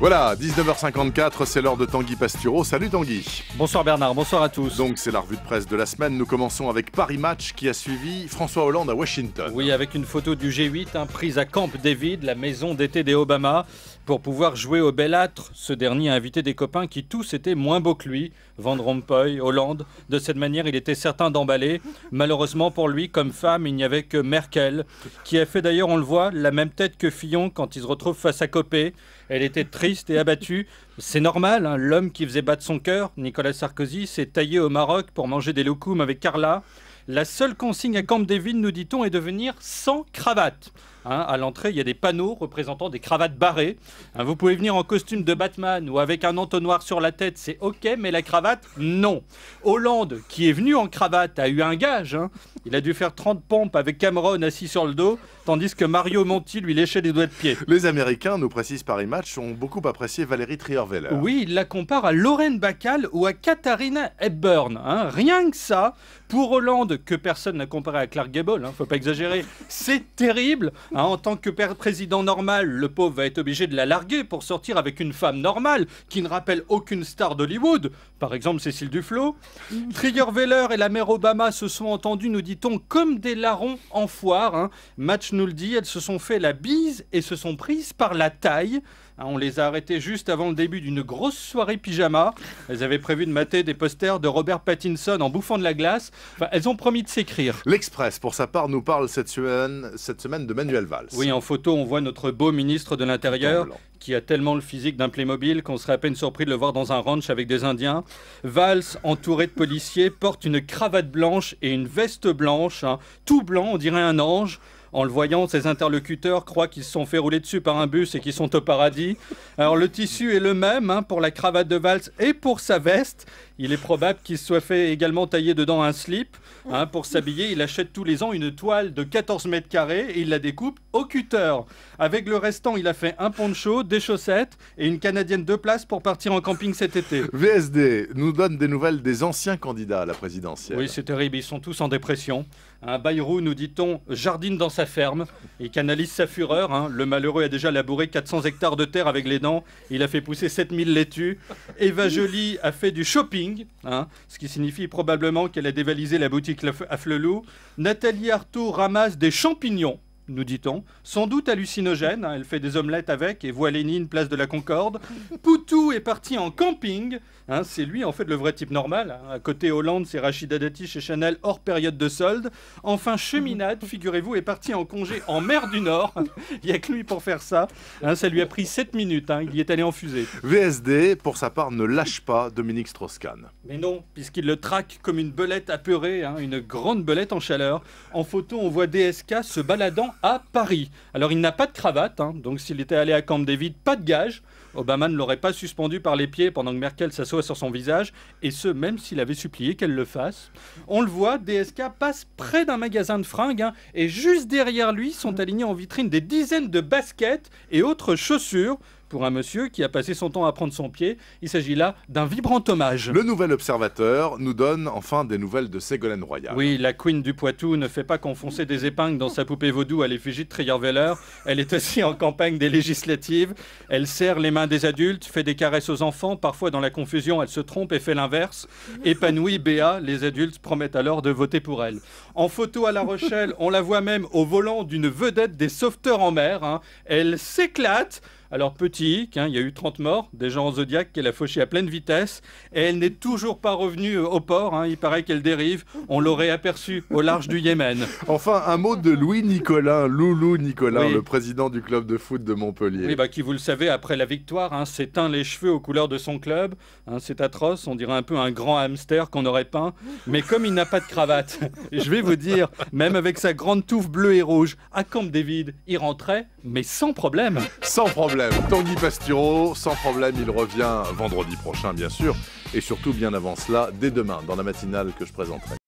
Voilà, 19h54, c'est l'heure de Tanguy Pastureau. Salut Tanguy. Bonsoir Bernard, bonsoir à tous. Donc c'est la revue de presse de la semaine. Nous commençons avec Paris Match qui a suivi François Hollande à Washington. Oui, avec une photo du G8 hein, prise à Camp David, la maison d'été des Obama. Pour pouvoir jouer au belâtre, ce dernier a invité des copains qui tous étaient moins beaux que lui. Van Rompuy, Hollande. De cette manière, il était certain d'emballer. Malheureusement pour lui, comme femme, il n'y avait que Merkel, qui a fait d'ailleurs, on le voit, la même tête que Fillon quand il se retrouve face à Copé. Elle était triste et abattu. C'est normal, hein. l'homme qui faisait battre son cœur, Nicolas Sarkozy, s'est taillé au Maroc pour manger des loukoums avec Carla. La seule consigne à Camp David, nous dit-on, est de venir sans cravate. Hein, à l'entrée, il y a des panneaux représentant des cravates barrées. Hein, vous pouvez venir en costume de Batman ou avec un entonnoir sur la tête, c'est ok, mais la cravate, non. Hollande, qui est venu en cravate, a eu un gage. Hein. Il a dû faire 30 pompes avec Cameron assis sur le dos, tandis que Mario Monti lui léchait les doigts de pied. Les Américains, nous précise Paris Match, ont beaucoup apprécié Valérie Trierweiler. Oui, il la compare à Lorraine Bacall ou à Katharina Hepburn. Rien que ça, pour Hollande, que personne n'a comparé à Clark Gable, faut pas exagérer, c'est terrible. Ah, en tant que père président normal, le pauvre va être obligé de la larguer pour sortir avec une femme normale qui ne rappelle aucune star d'Hollywood, par exemple Cécile Duflo. Mm. Trigger Veller et la mère Obama se sont entendus, nous dit-on, comme des larrons en foire. Hein. Match nous le dit, elles se sont fait la bise et se sont prises par la taille. Hein, on les a arrêtés juste avant le début d'une grosse soirée pyjama. Elles avaient prévu de mater des posters de Robert Pattinson en bouffant de la glace. elles ont promis de s'écrire. L'Express, pour sa part, nous parle cette semaine, de Manuel Valls. Oui, en photo, on voit notre beau ministre de l'Intérieur qui a tellement le physique d'un Playmobil qu'on serait à peine surpris de le voir dans un ranch avec des Indiens. Valls, entouré de policiers, porte une cravate blanche et une veste blanche, hein. tout blanc, on dirait un ange. En le voyant, ses interlocuteurs croient qu'ils se sont fait rouler dessus par un bus et qu'ils sont au paradis. Alors le tissu est le même hein, pour la cravate de valse et pour sa veste. Il est probable qu'il soit fait également tailler dedans un slip. Hein, pour s'habiller, il achète tous les ans une toile de 14 mètres carrés et il la découpe au cutter. Avec le restant, il a fait un poncho, des chaussettes et une canadienne de place pour partir en camping cet été. VSD nous donne des nouvelles des anciens candidats à la présidentielle. Oui, c'est terrible, ils sont tous en dépression. Un hein, Bayrou, nous dit-on, jardine dans sa ferme Il canalise sa fureur. Hein. Le malheureux a déjà labouré 400 hectares de terre avec les dents. Il a fait pousser 7000 laitues. Eva Jolie a fait du shopping Hein, ce qui signifie probablement qu'elle a dévalisé la boutique à Flelou. Nathalie Arthaud ramasse des champignons nous dit-on, sans doute hallucinogène, hein, elle fait des omelettes avec et voit Lénine place de la Concorde. Poutou est parti en camping, hein, c'est lui en fait le vrai type normal. Hein, à côté Hollande, c'est Rachida Dati chez Chanel hors période de solde. Enfin, Cheminade, figurez-vous, est parti en congé en mer du Nord. Il n'y a que lui pour faire ça. ça lui a pris 7 minutes, il y est allé en fusée. VSD, pour sa part, ne lâche pas Dominique Strauss-Kahn. Mais non, puisqu'il le traque comme une belette apeurée, une grande belette en chaleur. En photo, on voit DSK se baladant à Paris. Alors il n'a pas de cravate, hein. donc s'il était allé à Camp David, pas de gage. Obama ne l'aurait pas suspendu par les pieds pendant que Merkel s'assoit sur son visage, et ce, même s'il avait supplié qu'elle le fasse. On le voit, DSK passe près d'un magasin de fringues, hein, et juste derrière lui sont alignés en vitrine des dizaines de baskets et autres chaussures. Pour un monsieur qui a passé son temps à prendre son pied, il s'agit là d'un vibrant hommage. Le Nouvel Observateur nous donne enfin des nouvelles de Ségolène Royal. Oui, la Queen du Poitou ne fait pas qu'enfoncer des épingles dans sa poupée vaudou à l'effigie de Trierweiler. Elle est aussi en campagne des législatives. Elle serre les mains des adultes, fait des caresses aux enfants. Parfois, dans la confusion, elle se trompe et fait l'inverse. Épanouie, Béa, les adultes promettent alors de voter pour elle. En photo à La Rochelle, on la voit même au volant d'une vedette des sauveteurs en mer. Hein. Elle s'éclate. Alors, petit hein, il y a eu 30 morts, des gens en Zodiac, qu'elle a fauché à pleine vitesse, et elle n'est toujours pas revenue euh, au port. Hein, il paraît qu'elle dérive. On l'aurait aperçue au large du Yémen. Enfin, un mot de Louis nicolas Loulou nicolas le président du club de foot de Montpellier. Oui, bah, qui, vous le savez, après la victoire, hein, s'éteint les cheveux aux couleurs de son club. C'est atroce, on dirait un peu un grand hamster qu'on aurait peint. Mais comme il n'a pas de cravate, je vais vous dire, même avec sa grande touffe bleue et rouge, à Camp David, il rentrait, mais sans problème. Sans problème. Tanguy Pastiro, sans problème, il revient vendredi prochain, bien sûr. Et surtout, bien avant cela, dès demain, dans la matinale que je présenterai.